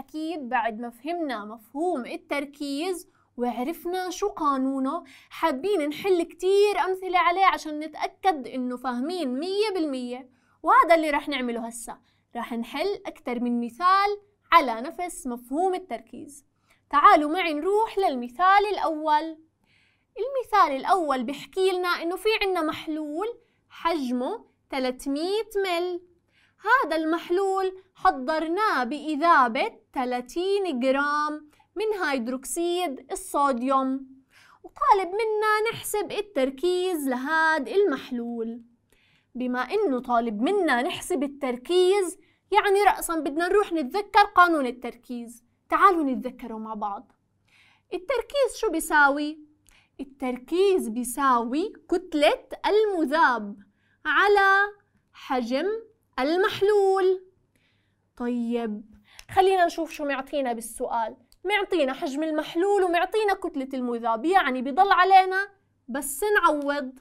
أكيد بعد ما فهمنا مفهوم التركيز وعرفنا شو قانونه حابين نحل كتير أمثلة عليه عشان نتأكد إنه فاهمين مية بالمية وهذا اللي رح نعمله هسا رح نحل أكتر من مثال على نفس مفهوم التركيز تعالوا معي نروح للمثال الأول المثال الأول بيحكي لنا إنه في عنا محلول حجمه 300 مل هذا المحلول حضرناه بإذابة 30 جرام من هيدروكسيد الصوديوم وطالب منا نحسب التركيز لهاد المحلول بما إنه طالب منا نحسب التركيز يعني رأسا بدنا نروح نتذكر قانون التركيز تعالوا نتذكره مع بعض التركيز شو بيساوي؟ التركيز بيساوي كتلة المذاب على حجم المحلول طيب خلينا نشوف شو معطينا بالسؤال معطينا حجم المحلول ومعطينا كتلة المذاب يعني بضل علينا بس نعوض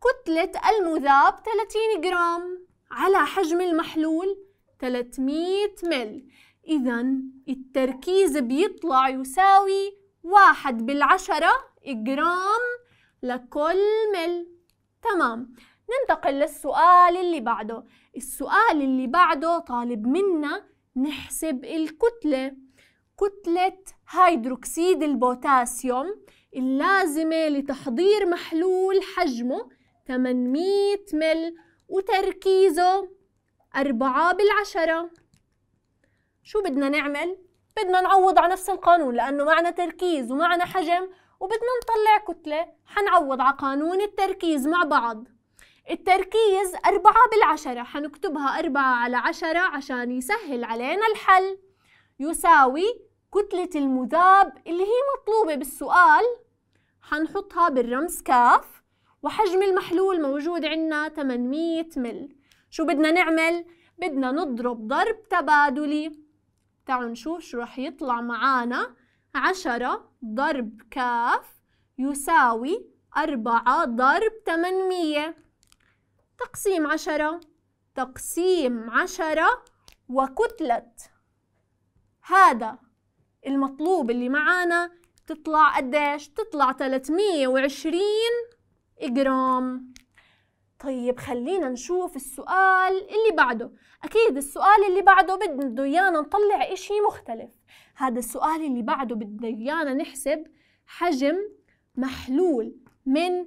كتلة المذاب 30 جرام على حجم المحلول 300 مل إذا التركيز بيطلع يساوي واحد بالعشرة جرام لكل مل تمام ننتقل للسؤال اللي بعده السؤال اللي بعده طالب منا نحسب الكتلة كتلة هيدروكسيد البوتاسيوم اللازمة لتحضير محلول حجمه 800 مل وتركيزه أربعة بالعشرة شو بدنا نعمل؟ بدنا نعوض على نفس القانون لأنه معنا تركيز ومعنا حجم وبدنا نطلع كتلة حنعوض على قانون التركيز مع بعض التركيز أربعة بالعشرة حنكتبها أربعة على عشرة عشان يسهل علينا الحل يساوي كتلة المذاب اللي هي مطلوبة بالسؤال حنحطها بالرمز كاف وحجم المحلول موجود عنا 800 مل شو بدنا نعمل؟ بدنا نضرب ضرب تبادلي تعالوا نشوف شو رح يطلع معانا عشرة ضرب كاف يساوي أربعة ضرب تمنمية تقسيم عشرة تقسيم عشرة وكتلة هذا المطلوب اللي معانا تطلع قديش؟ تطلع 320 جرام طيب خلينا نشوف السؤال اللي بعده أكيد السؤال اللي بعده بده إيانا نطلع إشي مختلف هذا السؤال اللي بعده بده إيانا نحسب حجم محلول من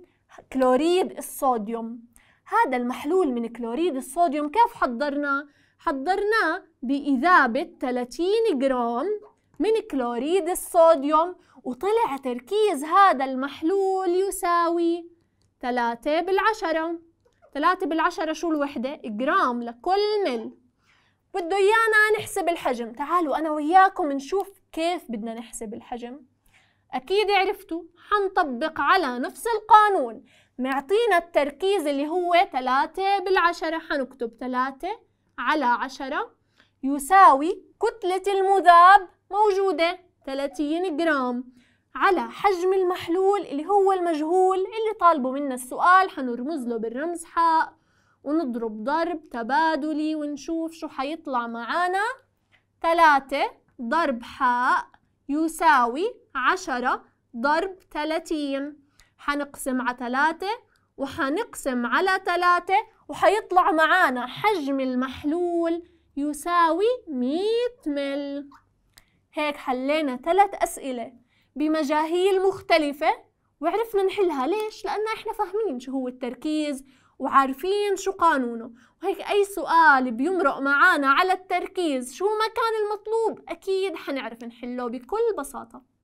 كلوريد الصوديوم هذا المحلول من كلوريد الصوديوم كيف حضرناه؟ حضرناه بإذابة 30 جرام من كلوريد الصوديوم وطلع تركيز هذا المحلول يساوي 3 بالعشرة 3 بالعشرة شو الوحدة؟ جرام لكل مل بده إيانا نحسب الحجم تعالوا أنا وياكم نشوف كيف بدنا نحسب الحجم أكيد عرفتوا حنطبق على نفس القانون معطينا التركيز اللي هو 3 بالعشرة حنكتب 3 على 10 يساوي كتلة المذاب موجودة 30 جرام على حجم المحلول اللي هو المجهول اللي طالبه منا السؤال حنرمز له بالرمز حاء ونضرب ضرب تبادلي ونشوف شو حيطلع معانا 3 ضرب حاء يساوي عشرة ضرب تلاتين حنقسم على تلاتة وحنقسم على تلاتة وحيطلع معانا حجم المحلول يساوي مية مل هيك حلينا ثلاث أسئلة بمجاهيل مختلفة وعرفنا نحلها ليش؟ لأن إحنا فاهمين شو هو التركيز وعارفين شو قانونه وهيك أي سؤال بيمرق معانا على التركيز شو مكان المطلوب أكيد حنعرف نحله بكل بساطة